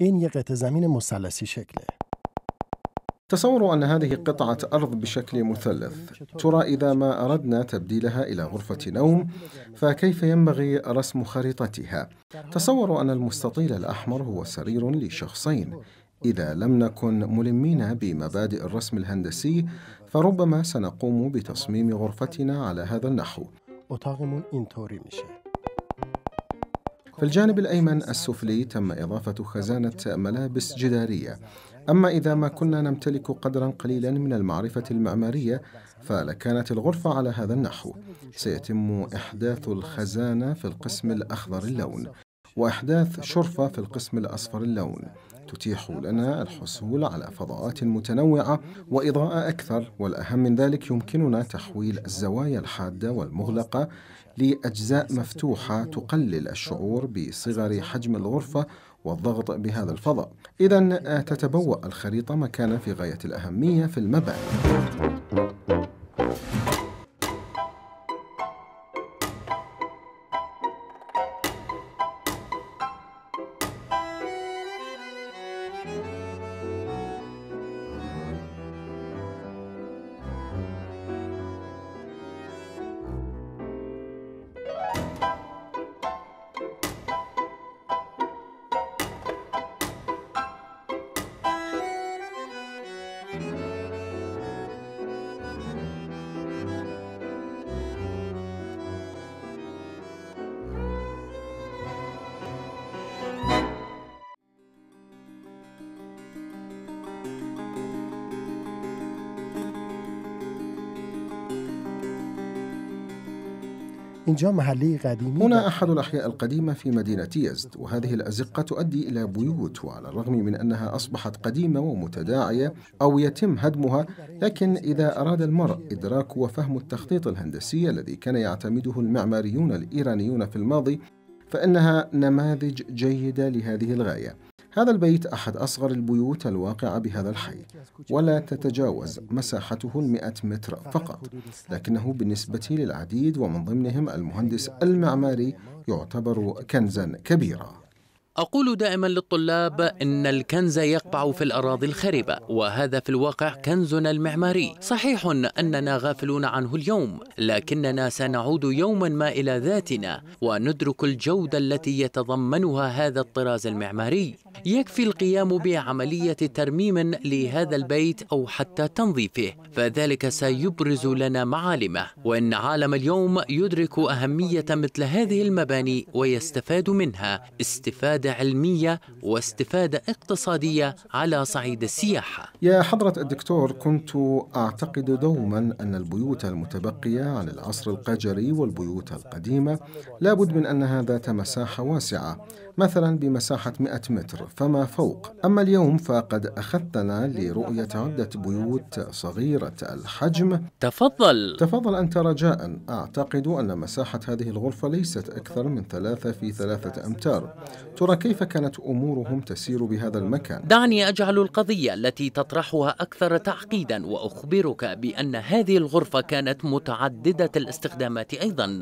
این یه قطع زمین مسلسی شکله تصوروا أن هذه قطعة أرض بشكل مثلث ترى إذا ما أردنا تبديلها إلى غرفة نوم فكيف ينبغي رسم خريطتها تصوروا أن المستطيل الأحمر هو سرير لشخصين إذا لم نكن ملمين بمبادئ الرسم الهندسي فربما سنقوم بتصميم غرفتنا على هذا النحو في الجانب الأيمن السفلي تم إضافة خزانة ملابس جدارية أما إذا ما كنا نمتلك قدرا قليلا من المعرفة المعمارية فلكانت الغرفة على هذا النحو سيتم إحداث الخزانة في القسم الأخضر اللون وإحداث شرفة في القسم الأصفر اللون تتيح لنا الحصول على فضاءات متنوعة وإضاءة أكثر والأهم من ذلك يمكننا تحويل الزوايا الحادة والمغلقة لأجزاء مفتوحة تقلل الشعور بصغر حجم الغرفة والضغط بهذا الفضاء إذا آه، تتبوأ الخريطة مكانا في غاية الأهمية في المبنى إنجا محلي قديم هنا أحد الأحياء القديمة في مدينة يزد وهذه الأزقة تؤدي إلى بيوت وعلى الرغم من أنها أصبحت قديمة ومتداعية أو يتم هدمها لكن إذا أراد المرء إدراك وفهم التخطيط الهندسي الذي كان يعتمده المعماريون الإيرانيون في الماضي فإنها نماذج جيدة لهذه الغاية هذا البيت أحد أصغر البيوت الواقعة بهذا الحي ولا تتجاوز مساحته المئة متر فقط لكنه بالنسبة للعديد ومن ضمنهم المهندس المعماري يعتبر كنزا كبيرا أقول دائما للطلاب إن الكنز يقبع في الأراضي الخربة وهذا في الواقع كنزنا المعماري صحيح أننا غافلون عنه اليوم لكننا سنعود يوما ما إلى ذاتنا وندرك الجودة التي يتضمنها هذا الطراز المعماري يكفي القيام بعملية ترميم لهذا البيت أو حتى تنظيفه فذلك سيبرز لنا معالمه وإن عالم اليوم يدرك أهمية مثل هذه المباني ويستفاد منها استفادة علمية واستفادة اقتصادية على صعيد السياحة يا حضرة الدكتور كنت أعتقد دوما أن البيوت المتبقية عن العصر القجري والبيوت القديمة لابد من أنها ذات مساحة واسعة مثلا بمساحة 100 متر فما فوق أما اليوم فقد أخذتنا لرؤية عدة بيوت صغيرة الحجم تفضل تفضل أنت رجاء أعتقد أن مساحة هذه الغرفة ليست أكثر من ثلاثة في ثلاثة أمتار ترى كيف كانت أمورهم تسير بهذا المكان دعني أجعل القضية التي تطرحها أكثر تعقيدا وأخبرك بأن هذه الغرفة كانت متعددة الاستخدامات أيضا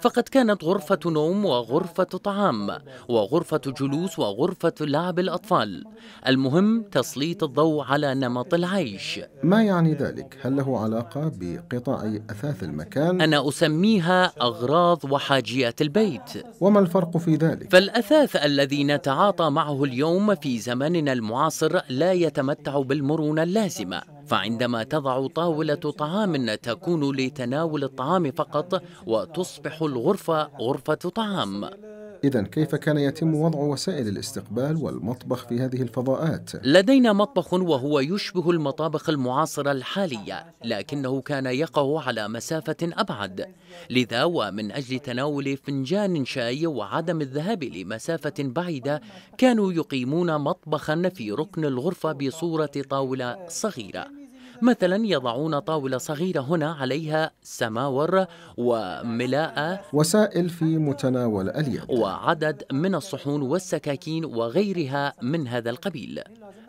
فقد كانت غرفة نوم وغرفة طعام وغرفة جلوس وغرفة لعب الأطفال المهم تسليط الضوء على نمط العيش ما يعني ذلك؟ هل له علاقة بقطاع أثاث المكان؟ أنا أسميها أغراض وحاجيات البيت وما الفرق في ذلك؟ فالأثاث الذي نتعاطى معه اليوم في زمننا المعاصر لا يتمتع بالمرونة اللازمة فعندما تضع طاولة طعام تكون لتناول الطعام فقط وتصبح الغرفة غرفة طعام إذا كيف كان يتم وضع وسائل الاستقبال والمطبخ في هذه الفضاءات؟ لدينا مطبخ وهو يشبه المطابخ المعاصرة الحالية، لكنه كان يقع على مسافة أبعد، لذا ومن أجل تناول فنجان شاي وعدم الذهاب لمسافة بعيدة، كانوا يقيمون مطبخا في ركن الغرفة بصورة طاولة صغيرة. مثلا يضعون طاولة صغيرة هنا عليها سماور وملاءة وسائل في متناول اليد وعدد من الصحون والسكاكين وغيرها من هذا القبيل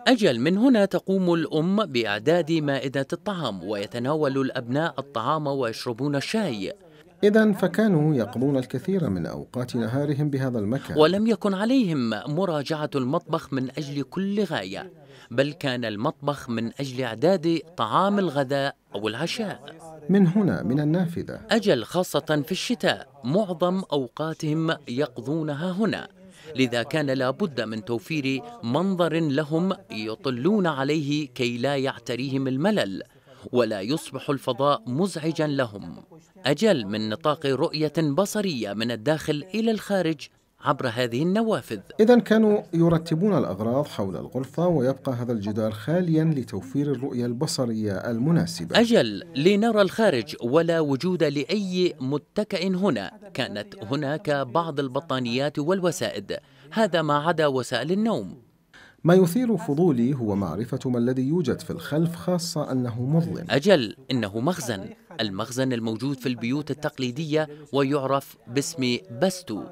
أجل من هنا تقوم الأم بإعداد مائدة الطعام ويتناول الأبناء الطعام ويشربون الشاي إذا فكانوا يقضون الكثير من أوقات نهارهم بهذا المكان ولم يكن عليهم مراجعة المطبخ من أجل كل غاية بل كان المطبخ من أجل إعداد طعام الغداء أو العشاء من هنا من النافذة أجل خاصة في الشتاء معظم أوقاتهم يقضونها هنا لذا كان لابد من توفير منظر لهم يطلون عليه كي لا يعتريهم الملل ولا يصبح الفضاء مزعجا لهم اجل من نطاق رؤيه بصريه من الداخل الى الخارج عبر هذه النوافذ إذا كانوا يرتبون الأغراض حول الغرفة ويبقى هذا الجدار خاليا لتوفير الرؤية البصرية المناسبة أجل لنرى الخارج ولا وجود لأي متكأ هنا كانت هناك بعض البطانيات والوسائد هذا ما عدا وسائل النوم ما يثير فضولي هو معرفة ما الذي يوجد في الخلف خاصة أنه مظلم أجل إنه مخزن المخزن الموجود في البيوت التقليدية ويعرف باسم بستو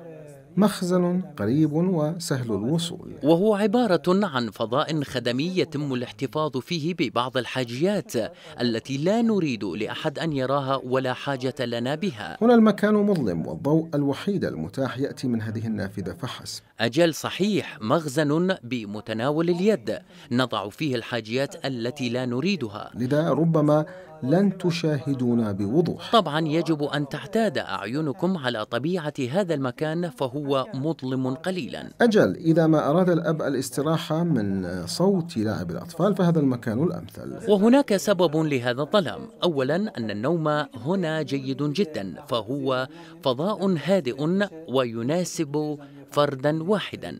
مخزن قريب وسهل الوصول وهو عبارة عن فضاء خدمي يتم الاحتفاظ فيه ببعض الحاجيات التي لا نريد لأحد أن يراها ولا حاجة لنا بها هنا المكان مظلم والضوء الوحيد المتاح يأتي من هذه النافذة فحسب أجل صحيح مخزن بمتناول اليد نضع فيه الحاجيات التي لا نريدها لذا ربما لن تشاهدونا بوضوح طبعا يجب أن تعتاد أعينكم على طبيعة هذا المكان فهو هو مظلم قليلا أجل إذا ما أراد الأب الاستراحة من صوت لاعب الأطفال فهذا المكان الأمثل وهناك سبب لهذا الظلام أولا أن النوم هنا جيد جدا فهو فضاء هادئ ويناسب فردا واحدا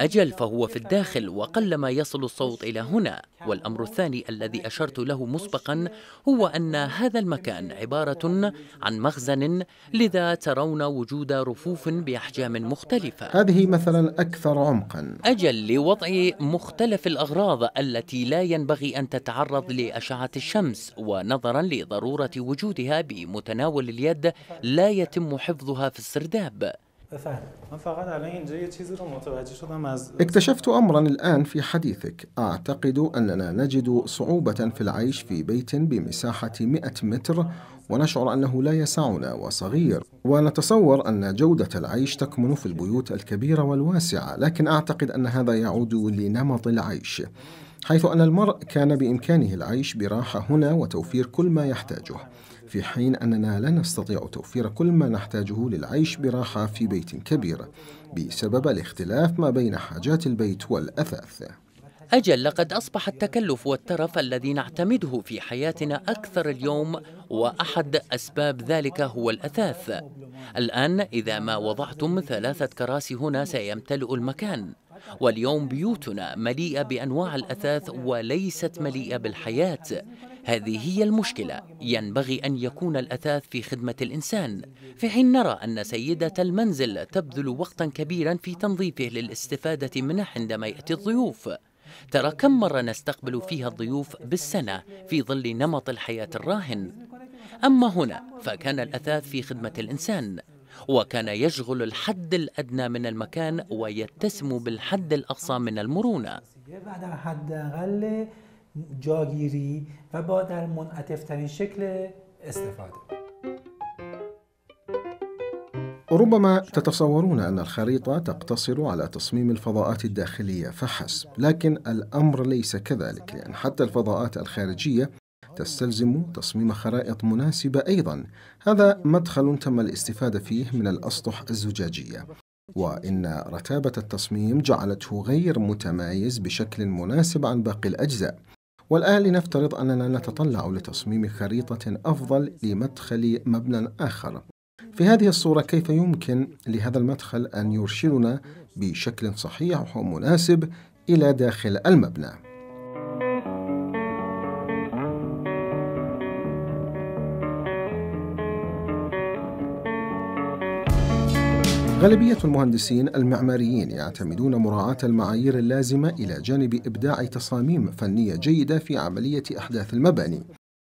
أجل فهو في الداخل وقلما يصل الصوت إلى هنا والأمر الثاني الذي أشرت له مسبقا هو أن هذا المكان عبارة عن مخزن لذا ترون وجود رفوف بأحجام مختلفة هذه مثلا أكثر عمقا أجل لوضع مختلف الأغراض التي لا ينبغي أن تتعرض لأشعة الشمس ونظرا لضرورة وجودها بمتناول اليد لا يتم حفظها في السرداب اكتشفت امرا الان في حديثك اعتقد اننا نجد صعوبه في العيش في بيت بمساحه 100 متر ونشعر انه لا يسعنا وصغير ونتصور ان جوده العيش تكمن في البيوت الكبيره والواسعه لكن اعتقد ان هذا يعود لنمط العيش حيث ان المرء كان بامكانه العيش براحه هنا وتوفير كل ما يحتاجه في حين أننا لا نستطيع توفير كل ما نحتاجه للعيش براحة في بيت كبير بسبب الاختلاف ما بين حاجات البيت والأثاث أجل لقد أصبح التكلف والترف الذي نعتمده في حياتنا أكثر اليوم وأحد أسباب ذلك هو الأثاث الآن إذا ما وضعتم ثلاثة كراسي هنا سيمتلئ المكان واليوم بيوتنا مليئة بأنواع الأثاث وليست مليئة بالحياة هذه هي المشكلة ينبغي أن يكون الأثاث في خدمة الإنسان في حين نرى أن سيدة المنزل تبذل وقتا كبيرا في تنظيفه للاستفادة منه عندما يأتي الضيوف ترى كم مرة نستقبل فيها الضيوف بالسنة في ظل نمط الحياة الراهن أما هنا فكان الأثاث في خدمة الإنسان وكان يشغل الحد الأدنى من المكان ويتسم بالحد الأقصى من المرونة جاگیری و با در منعطفترین شکل استفاده ربما تتصورون أن الخريطة تقتصر على تصميم الفضاءات الداخلية فحسب، لكن الأمر ليس كذلك، لأن حتى الفضاءات الخارجية تستلزم تصميم خرائط مناسبة أيضا، هذا مدخل تم الاستفادة فيه من الأسطح الزجاجية، وإن رتابة التصميم جعلته غير متمايز بشكل مناسب عن باقي الأجزاء، والآن لنفترض أننا نتطلع لتصميم خريطة أفضل لمدخل مبنى آخر في هذه الصورة كيف يمكن لهذا المدخل أن يرشدنا بشكل صحيح ومناسب إلى داخل المبنى غالبية المهندسين المعماريين يعتمدون مراعاة المعايير اللازمة إلى جانب إبداع تصاميم فنية جيدة في عملية إحداث المباني،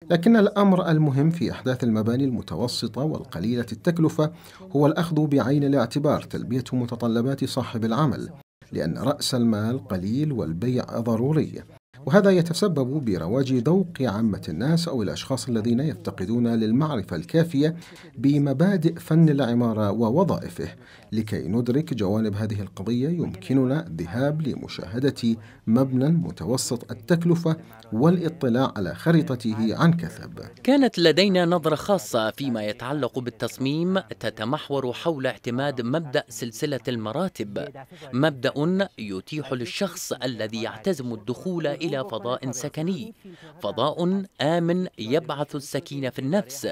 لكن الأمر المهم في إحداث المباني المتوسطة والقليلة التكلفة هو الأخذ بعين الاعتبار تلبية متطلبات صاحب العمل، لأن رأس المال قليل والبيع ضروري، وهذا يتسبب برواج ذوق عامة الناس أو الأشخاص الذين يفتقدون للمعرفة الكافية بمبادئ فن العمارة ووظائفه لكي ندرك جوانب هذه القضية يمكننا الذهاب لمشاهدة مبنى متوسط التكلفة والاطلاع على خريطته عن كثب كانت لدينا نظرة خاصة فيما يتعلق بالتصميم تتمحور حول اعتماد مبدأ سلسلة المراتب مبدأ يتيح للشخص الذي يعتزم الدخول إلى إلى فضاء سكني فضاء آمن يبعث السكينة في النفس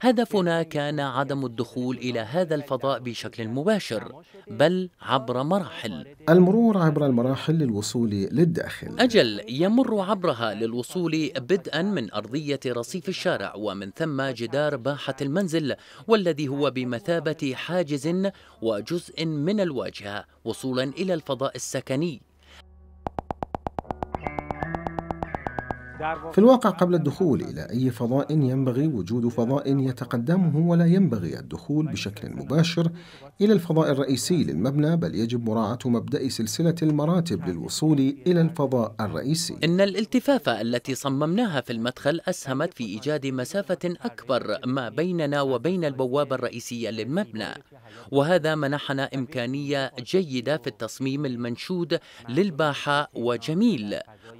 هدفنا كان عدم الدخول إلى هذا الفضاء بشكل مباشر بل عبر مراحل المرور عبر المراحل للوصول للداخل أجل يمر عبرها للوصول بدءا من أرضية رصيف الشارع ومن ثم جدار باحة المنزل والذي هو بمثابة حاجز وجزء من الواجهة وصولا إلى الفضاء السكني في الواقع قبل الدخول إلى أي فضاء ينبغي وجود فضاء يتقدمه ولا ينبغي الدخول بشكل مباشر إلى الفضاء الرئيسي للمبنى بل يجب مراعاة مبدأ سلسلة المراتب للوصول إلى الفضاء الرئيسي إن الالتفافة التي صممناها في المدخل أسهمت في إيجاد مسافة أكبر ما بيننا وبين البوابة الرئيسية للمبنى وهذا منحنا إمكانية جيدة في التصميم المنشود للباحة وجميل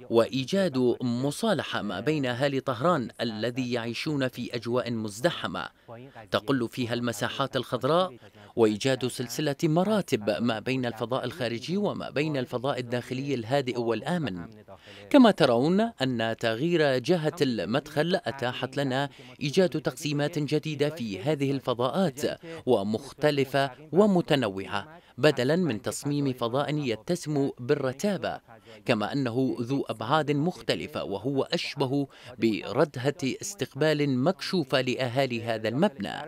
وإيجاد مصالحة ما بين أهالي طهران الذي يعيشون في أجواء مزدحمة تقل فيها المساحات الخضراء وإيجاد سلسلة مراتب ما بين الفضاء الخارجي وما بين الفضاء الداخلي الهادئ والآمن كما ترون أن تغيير جهة المدخل أتاحت لنا إيجاد تقسيمات جديدة في هذه الفضاءات ومختلفة ومتنوعة بدلا من تصميم فضاء يتسم بالرتابة كما أنه ذو أبعاد مختلفة وهو أشبه بردهة استقبال مكشوفة لأهالي هذا المبنى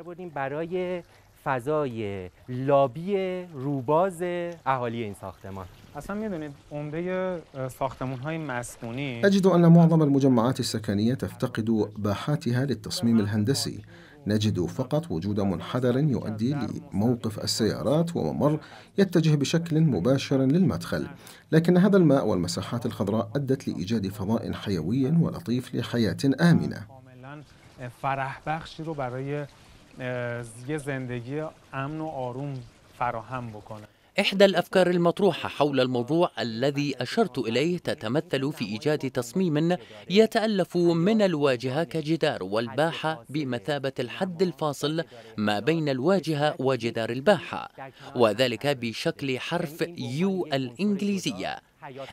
فضای لابی روباز اهالی این ساختمان اصلا میدونید عمده ساختمان های مسکونی نجد ان معظم المجمعات السكنيه تفتقد باحاتها للتصميم الهندسي نجد فقط وجود منحدر يؤدي لموقف السيارات وممر يتجه بشكل مباشر للمدخل لكن هذا الماء والمساحات الخضراء أدت لإيجاد فضاء حيوي ولطيف لحياة آمنة فرح بخشی رو برای اه، یه زندگی امن و آروم فراهم بکنه إحدى الأفكار المطروحة حول الموضوع الذي أشرت إليه تتمثل في إيجاد تصميم يتألف من الواجهة كجدار والباحة بمثابة الحد الفاصل ما بين الواجهة وجدار الباحة وذلك بشكل حرف يو الإنجليزية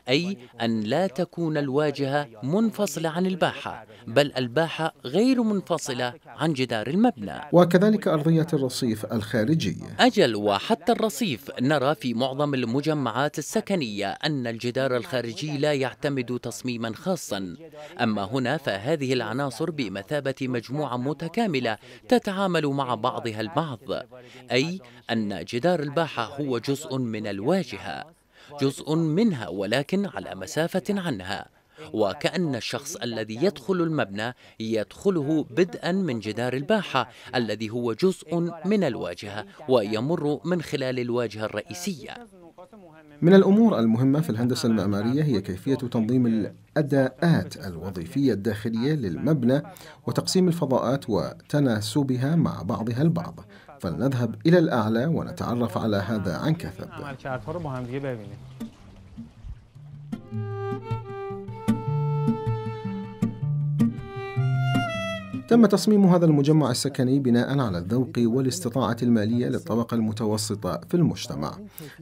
أي أن لا تكون الواجهة منفصلة عن الباحة بل الباحة غير منفصلة عن جدار المبنى وكذلك أرضية الرصيف الخارجي أجل وحتى الرصيف نرى في معظم المجمعات السكنية أن الجدار الخارجي لا يعتمد تصميما خاصا أما هنا فهذه العناصر بمثابة مجموعة متكاملة تتعامل مع بعضها البعض أي أن جدار الباحة هو جزء من الواجهة جزء منها ولكن على مسافة عنها وكأن الشخص الذي يدخل المبنى يدخله بدءا من جدار الباحة الذي هو جزء من الواجهة ويمر من خلال الواجهة الرئيسية من الأمور المهمة في الهندسة المعمارية هي كيفية تنظيم الأداءات الوظيفية الداخلية للمبنى وتقسيم الفضاءات وتناسبها مع بعضها البعض فلنذهب إلى الأعلى ونتعرف على هذا عن كثب تم تصميم هذا المجمع السكني بناء على الذوق والاستطاعة المالية للطبقة المتوسطة في المجتمع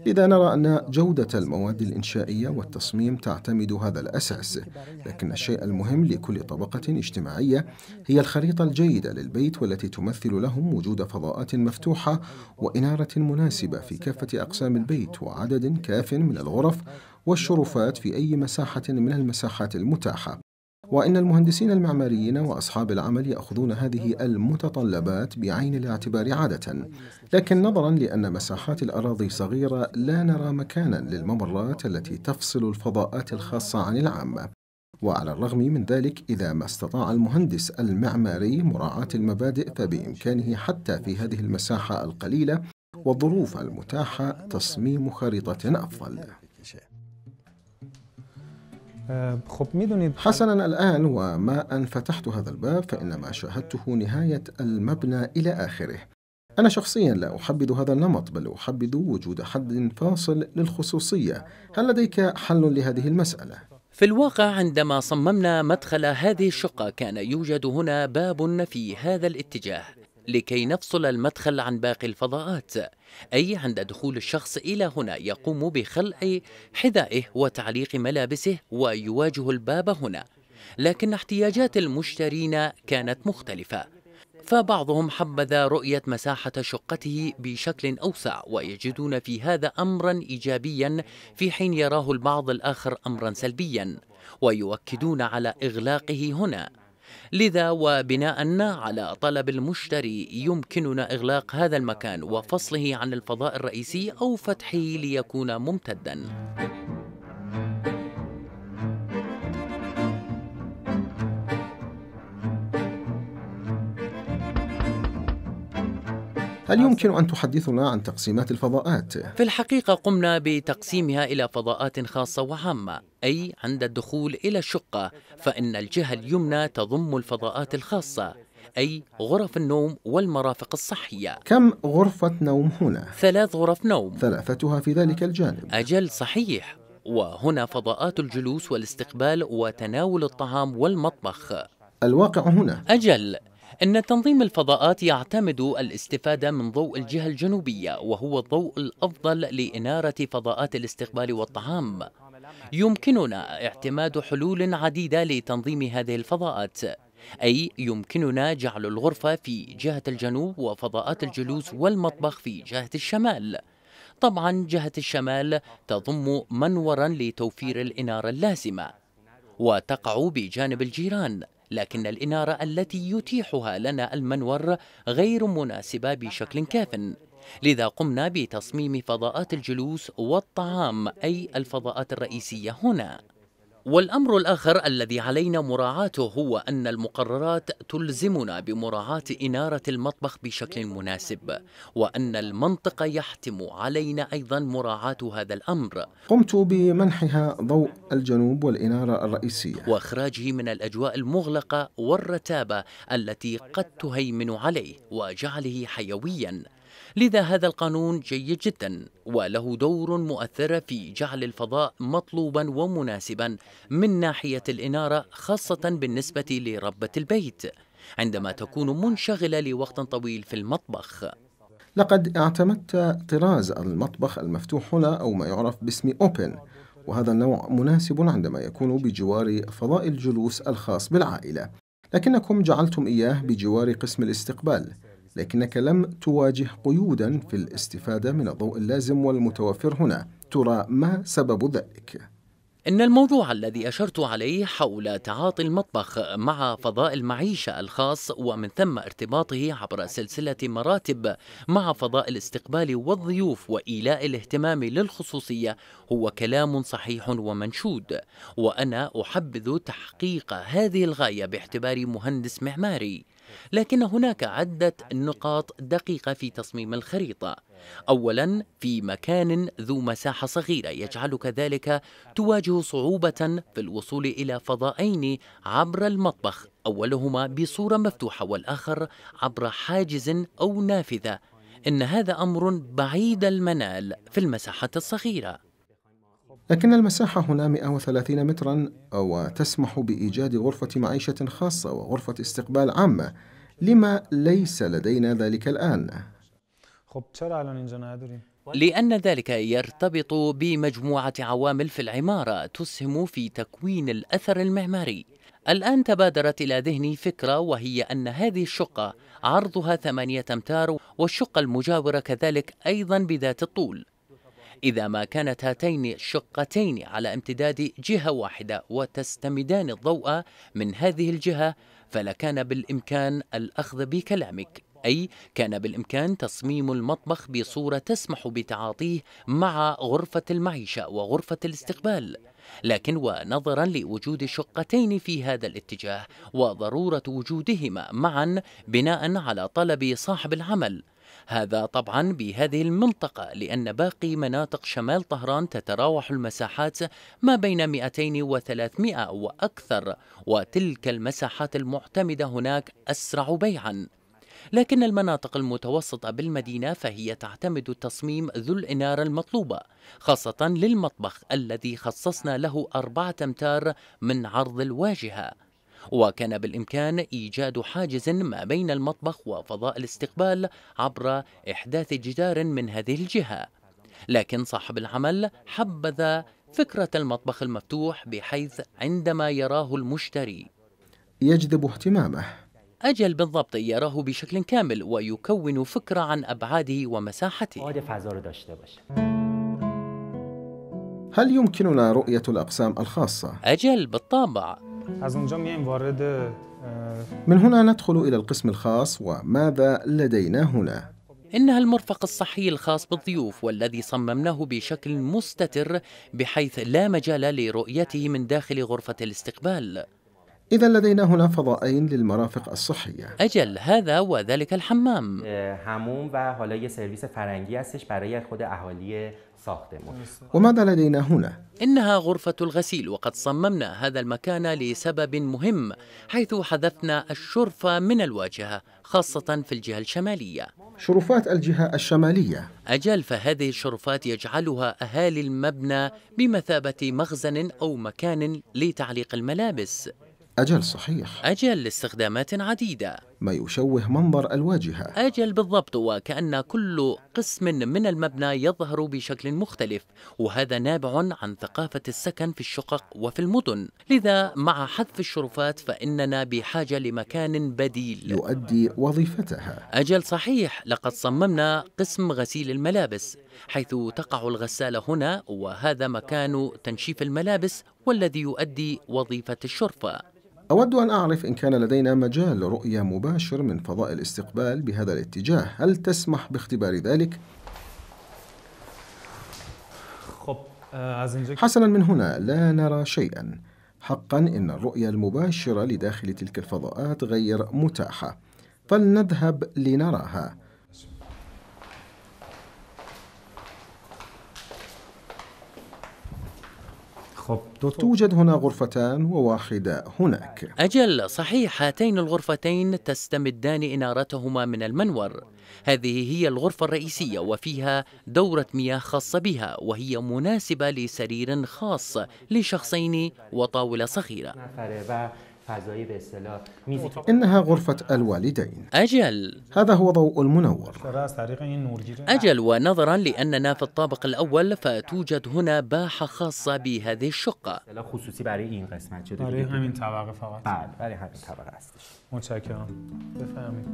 لذا نرى أن جودة المواد الإنشائية والتصميم تعتمد هذا الأساس لكن الشيء المهم لكل طبقة اجتماعية هي الخريطة الجيدة للبيت والتي تمثل لهم وجود فضاءات مفتوحة وإنارة مناسبة في كافة أقسام البيت وعدد كاف من الغرف والشرفات في أي مساحة من المساحات المتاحة وأن المهندسين المعماريين وأصحاب العمل يأخذون هذه المتطلبات بعين الاعتبار عادة، لكن نظرا لأن مساحات الأراضي صغيرة لا نرى مكانا للممرات التي تفصل الفضاءات الخاصة عن العامة. وعلى الرغم من ذلك إذا ما استطاع المهندس المعماري مراعاة المبادئ فبإمكانه حتى في هذه المساحة القليلة والظروف المتاحة تصميم خريطة أفضل. آه، خب حسنا الآن وما أن فتحت هذا الباب فإن ما شاهدته نهاية المبنى إلى آخره أنا شخصيا لا أحبذ هذا النمط بل أحبذ وجود حد فاصل للخصوصية هل لديك حل لهذه المسألة؟ في الواقع عندما صممنا مدخل هذه الشقة كان يوجد هنا باب في هذا الاتجاه لكي نفصل المدخل عن باقي الفضاءات أي عند دخول الشخص إلى هنا يقوم بخلع حذائه وتعليق ملابسه ويواجه الباب هنا لكن احتياجات المشترين كانت مختلفة فبعضهم حبذا رؤية مساحة شقته بشكل أوسع ويجدون في هذا أمرا إيجابيا في حين يراه البعض الآخر أمرا سلبيا ويؤكدون على إغلاقه هنا لذا وبناء على طلب المشتري يمكننا إغلاق هذا المكان وفصله عن الفضاء الرئيسي أو فتحه ليكون ممتداً هل يمكن أن تحدثنا عن تقسيمات الفضاءات؟ في الحقيقة قمنا بتقسيمها إلى فضاءات خاصة وعامة أي عند الدخول إلى الشقة فإن الجهة اليمنى تضم الفضاءات الخاصة أي غرف النوم والمرافق الصحية كم غرفة نوم هنا؟ ثلاث غرف نوم ثلاثتها في ذلك الجانب أجل صحيح وهنا فضاءات الجلوس والاستقبال وتناول الطعام والمطبخ الواقع هنا أجل إن تنظيم الفضاءات يعتمد الاستفادة من ضوء الجهة الجنوبية وهو الضوء الأفضل لإنارة فضاءات الاستقبال والطعام يمكننا اعتماد حلول عديدة لتنظيم هذه الفضاءات أي يمكننا جعل الغرفة في جهة الجنوب وفضاءات الجلوس والمطبخ في جهة الشمال طبعا جهة الشمال تضم منورا لتوفير الإنارة اللازمة وتقع بجانب الجيران لكن الإنارة التي يتيحها لنا المنور غير مناسبة بشكل كاف لذا قمنا بتصميم فضاءات الجلوس والطعام أي الفضاءات الرئيسية هنا والأمر الآخر الذي علينا مراعاته هو أن المقررات تلزمنا بمراعاة إنارة المطبخ بشكل مناسب وأن المنطقة يحتم علينا أيضا مراعاة هذا الأمر قمت بمنحها ضوء الجنوب والإنارة الرئيسية وإخراجه من الأجواء المغلقة والرتابة التي قد تهيمن عليه وجعله حيويا لذا هذا القانون جيد جدا وله دور مؤثر في جعل الفضاء مطلوبا ومناسبا من ناحية الإنارة خاصة بالنسبة لربة البيت عندما تكون منشغلة لوقت طويل في المطبخ لقد اعتمدت طراز المطبخ المفتوح هنا أو ما يعرف باسم أوبن وهذا النوع مناسب عندما يكون بجوار فضاء الجلوس الخاص بالعائلة لكنكم جعلتم إياه بجوار قسم الاستقبال لكنك لم تواجه قيودا في الاستفادة من الضوء اللازم والمتوفر هنا ترى ما سبب ذلك؟ إن الموضوع الذي أشرت عليه حول تعاطي المطبخ مع فضاء المعيشة الخاص ومن ثم ارتباطه عبر سلسلة مراتب مع فضاء الاستقبال والضيوف وإيلاء الاهتمام للخصوصية هو كلام صحيح ومنشود وأنا أحبذ تحقيق هذه الغاية باعتباري مهندس معماري لكن هناك عدة نقاط دقيقة في تصميم الخريطة أولا في مكان ذو مساحة صغيرة يجعلك ذلك تواجه صعوبة في الوصول إلى فضائين عبر المطبخ أولهما بصورة مفتوحة والآخر عبر حاجز أو نافذة إن هذا أمر بعيد المنال في المساحة الصغيرة لكن المساحة هنا 130 مترا وتسمح بإيجاد غرفة معيشة خاصة وغرفة استقبال عامة لما ليس لدينا ذلك الآن لأن ذلك يرتبط بمجموعة عوامل في العمارة تسهم في تكوين الأثر المعماري الآن تبادرت إلى ذهني فكرة وهي أن هذه الشقة عرضها ثمانية أمتار والشقة المجاورة كذلك أيضا بذات الطول إذا ما كانت هاتين الشقتين على امتداد جهة واحدة وتستمدان الضوء من هذه الجهة فلكان بالإمكان الأخذ بكلامك أي كان بالإمكان تصميم المطبخ بصورة تسمح بتعاطيه مع غرفة المعيشة وغرفة الاستقبال لكن ونظرا لوجود شقتين في هذا الاتجاه وضرورة وجودهما معا بناء على طلب صاحب العمل هذا طبعا بهذه المنطقة لأن باقي مناطق شمال طهران تتراوح المساحات ما بين 200 و 300 وأكثر وتلك المساحات المعتمدة هناك أسرع بيعا لكن المناطق المتوسطة بالمدينة فهي تعتمد التصميم ذو الإنارة المطلوبة خاصة للمطبخ الذي خصصنا له أربعة أمتار من عرض الواجهة وكان بالإمكان إيجاد حاجز ما بين المطبخ وفضاء الاستقبال عبر إحداث جدار من هذه الجهة لكن صاحب العمل حبذ فكرة المطبخ المفتوح بحيث عندما يراه المشتري يجذب اهتمامه أجل بالضبط يراه بشكل كامل ويكون فكرة عن أبعاده ومساحته هل يمكننا رؤية الأقسام الخاصة؟ أجل بالطبع اه، من هنا ندخل إلى القسم الخاص وماذا لدينا هنا؟ إنها المرفق الصحي الخاص بالضيوف والذي صممناه بشكل مستتر بحيث لا مجال لرؤيته من داخل غرفة الاستقبال إذا لدينا هنا فضائين للمرافق الصحية أجل هذا وذلك الحمام اه، وماذا لدينا هنا؟ إنها غرفة الغسيل وقد صممنا هذا المكان لسبب مهم حيث حذفنا الشرفة من الواجهة خاصة في الجهة الشمالية شرفات الجهة الشمالية أجل فهذه الشرفات يجعلها أهالي المبنى بمثابة مخزن أو مكان لتعليق الملابس أجل صحيح أجل لاستخدامات عديدة ما يشوه منظر الواجهة أجل بالضبط وكأن كل قسم من المبنى يظهر بشكل مختلف وهذا نابع عن ثقافة السكن في الشقق وفي المدن لذا مع حذف الشرفات فإننا بحاجة لمكان بديل يؤدي وظيفتها أجل صحيح لقد صممنا قسم غسيل الملابس حيث تقع الغسالة هنا وهذا مكان تنشيف الملابس والذي يؤدي وظيفة الشرفة أود أن أعرف إن كان لدينا مجال رؤية مباشر من فضاء الاستقبال بهذا الاتجاه، هل تسمح باختبار ذلك؟ آه، حسنا من هنا لا نرى شيئا حقا ان الرؤيه المباشره لداخل تلك الفضاءات غير متاحه فلنذهب لنراها توجد هنا غرفتان وواحدة هناك أجل صحيح هاتين الغرفتين تستمدان إنارتهما من المنور هذه هي الغرفة الرئيسية وفيها دورة مياه خاصة بها وهي مناسبة لسرير خاص لشخصين وطاولة صغيرة انها غرفه الوالدين اجل هذا هو ضوء المنور اجل ونظرا لاننا في الطابق الاول فتوجد هنا باحه خاصه بهذه الشقه بفهمید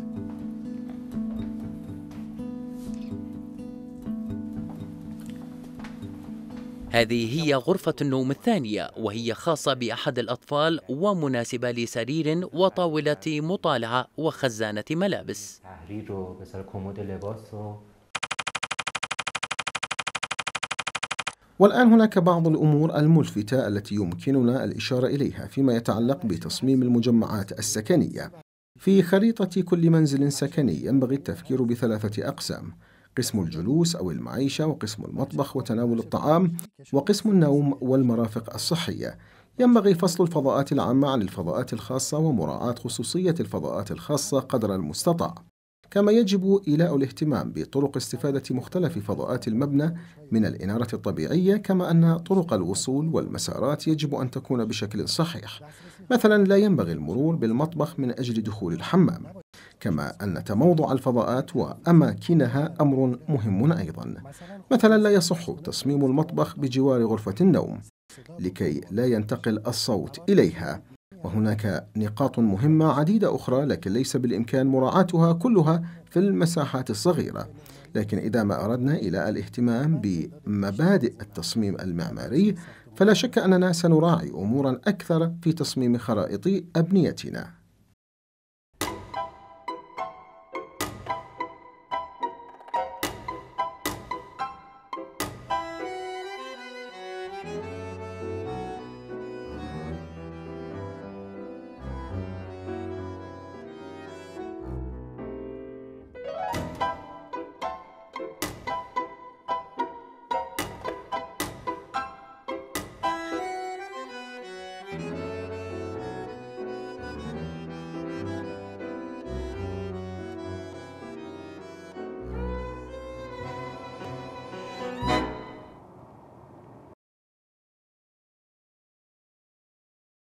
هذه هي غرفة النوم الثانية وهي خاصة بأحد الأطفال ومناسبة لسرير وطاولة مطالعة وخزانة ملابس والآن هناك بعض الأمور الملفتة التي يمكننا الإشارة إليها فيما يتعلق بتصميم المجمعات السكنية في خريطة كل منزل سكني ينبغي التفكير بثلاثة أقسام قسم الجلوس أو المعيشة وقسم المطبخ وتناول الطعام وقسم النوم والمرافق الصحية ينبغي فصل الفضاءات العامة عن الفضاءات الخاصة ومراعاة خصوصية الفضاءات الخاصة قدر المستطاع كما يجب إيلاء الاهتمام بطرق استفادة مختلف فضاءات المبنى من الإنارة الطبيعية كما أن طرق الوصول والمسارات يجب أن تكون بشكل صحيح مثلا لا ينبغي المرور بالمطبخ من أجل دخول الحمام كما أن تموضع الفضاءات وأماكنها أمر مهم أيضا مثلا لا يصح تصميم المطبخ بجوار غرفة النوم لكي لا ينتقل الصوت إليها وهناك نقاط مهمة عديدة أخرى لكن ليس بالإمكان مراعاتها كلها في المساحات الصغيرة لكن إذا ما أردنا إلى الاهتمام بمبادئ التصميم المعماري فلا شك أننا سنراعي أمورا أكثر في تصميم خرائط أبنيتنا